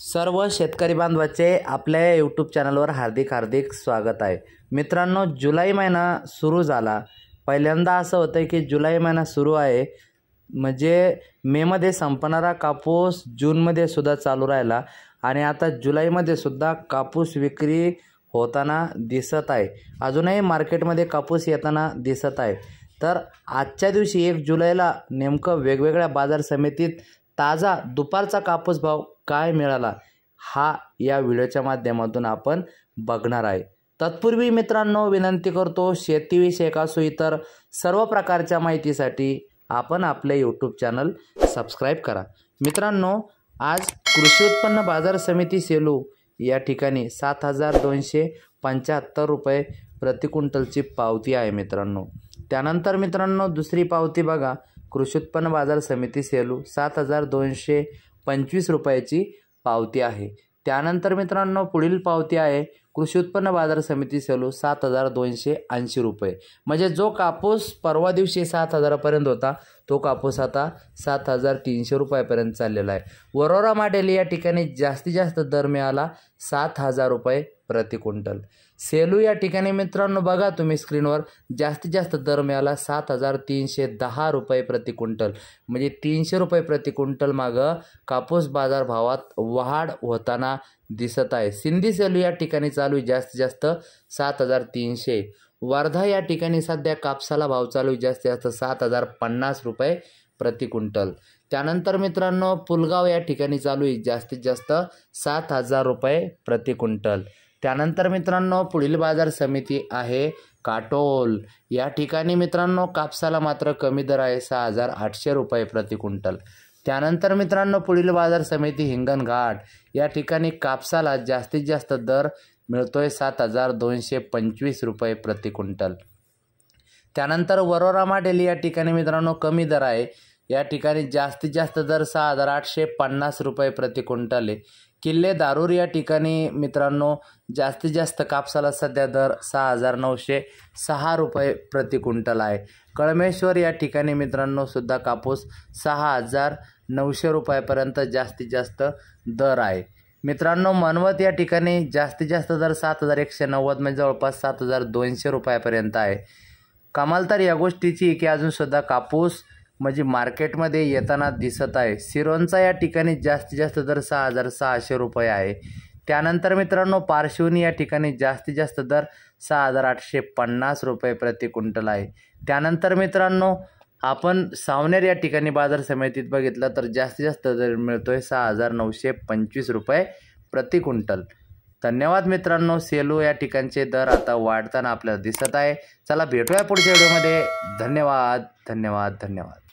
सर्व शेतकरी बांधवाचे आपल्या या यूट्यूब चॅनलवर हार्दिक हार्दिक स्वागत आहे मित्रांनो जुलै महिना सुरू झाला पहिल्यांदा असं होतं की जुलै महिना सुरू आहे म्हणजे मेमध्ये संपणारा कापूस जूनमध्ये सुद्धा चालू राहिला आणि आता जुलैमध्ये सुद्धा कापूस विक्री होताना दिसत आहे अजूनही मार्केटमध्ये कापूस येताना दिसत आहे तर आजच्या दिवशी एक जुलैला नेमकं वेगवेगळ्या बाजार समितीत ताजा दुपारचा कापूस भाव काय मिळाला हा या व्हिडिओच्या माध्यमातून आपण बघणार आहे तत्पूर्वी मित्रांनो विनंती करतो शेतीविषयक असो इतर सर्व प्रकारच्या माहितीसाठी आपण आपले यूट्यूब चॅनल सबस्क्राईब करा मित्रांनो आज कृषी उत्पन्न बाजार समिती सेलू या ठिकाणी सात हजार दोनशे पंच्याहत्तर रुपये प्रतिक्विंटलची पावती आहे मित्रांनो त्यानंतर मित्रांनो दुसरी पावती बघा कृषी उत्पन्न बाजार समिती सेलू सात हजार दोनशे पंचवीस रुपयाची पावती आहे त्यानंतर मित्रांनो पुढील पावती आहे कृषी उत्पन्न बाजार समिती सेलू सात हजार दोनशे ऐंशी रुपये म्हणजे जो कापूस परवा दिवशी सात हजारापर्यंत होता तो कापूस आता सात हजार तीनशे रुपयापर्यंत चाललेला आहे वरोरा माडेल या ठिकाणी जास्तीत जास्त दर मिळाला सात हजार रुपये प्रति क्विंटल सेलू या ठिकाणी मित्रांनो बघा तुम्ही स्क्रीनवर जास्तीत जास्त दर मिळाला सात हजार तीनशे दहा रुपये प्रति क्विंटल म्हणजे तीनशे रुपये प्रति क्विंटल मागं कापूस बाजारभावात वाढ होताना दिसत आहे सिंधी सेलू या ठिकाणी चालू जास्तीत जास्त सात हजार तीनशे वर्धा या ठिकाणी सध्या कापसाला भाव चालू जास्तीत जास्त सात हजार पन्नास रुपये प्रति क्विंटल त्यानंतर मित्रांनो पुलगाव या ठिकाणी चालू आहे जास्तीत जास्त सात हजार रुपये प्रति क्विंटल त्यानंतर मित्रांनो पुढील बाजार समिती आहे काटोल या ठिकाणी मित्रांनो कापसाला मात्र कमी दर आहे सहा हजार आठशे रुपये प्रति क्विंटल त्यानंतर मित्रांनो पुढील बाजार समिती हिंगणघाट या ठिकाणी कापसाला जास्तीत जास्त दर मिळतो आहे सात हजार दोनशे पंचवीस रुपये प्रति क्विंटल त्यानंतर वरोरामा डेली या ठिकाणी मित्रांनो कमी दर आहे या ठिकाणी जास्तीत जास्त दर सहा हजार आठशे पन्नास रुपये प्रति क्विंटल आहे किल्ले दारूर या ठिकाणी मित्रांनो जास्तीत जास्त कापसाला सध्या दर सहा हजार नऊशे सहा रुपये प्रति क्विंटल आहे कळमेश्वर या ठिकाणी मित्रांनो सुद्धा कापूस सहा हजार नऊशे रुपयापर्यंत जास्तीत जास्त दर आहे मित्रांनो मनवत या ठिकाणी जास्तीत जास्त दर सात हजार एकशे नव्वद म्हणजे जवळपास सात हजार दोनशे रुपयापर्यंत आहे कमाल तर या गोष्टीची की अजूनसुद्धा कापूस म्हणजे मार्केटमध्ये येताना दिसत आहे सिरोनचा या ठिकाणी जास्तीत जास्त दर सहा हजार सहाशे रुपये आहे त्यानंतर मित्रांनो पार्श्वनी या ठिकाणी जास्तीत जास्त दर सहा हजार आठशे पन्नास रुपये प्रति क्विंटल आहे त्यानंतर मित्रांनो आपण सावनेर या ठिकाणी बाजार समितीत बघितलं तर जास्तीत जास्त दर मिळतो आहे सहा हजार नऊशे पंचवीस रुपये प्रति क्विंटल धन्यवाद मित्रांनो सेलू या ठिकाणचे दर आता वाढताना आपल्याला दिसत आहे चला भेटूया पुढच्या व्हिडिओमध्ये धन्यवाद धन्यवाद धन्यवाद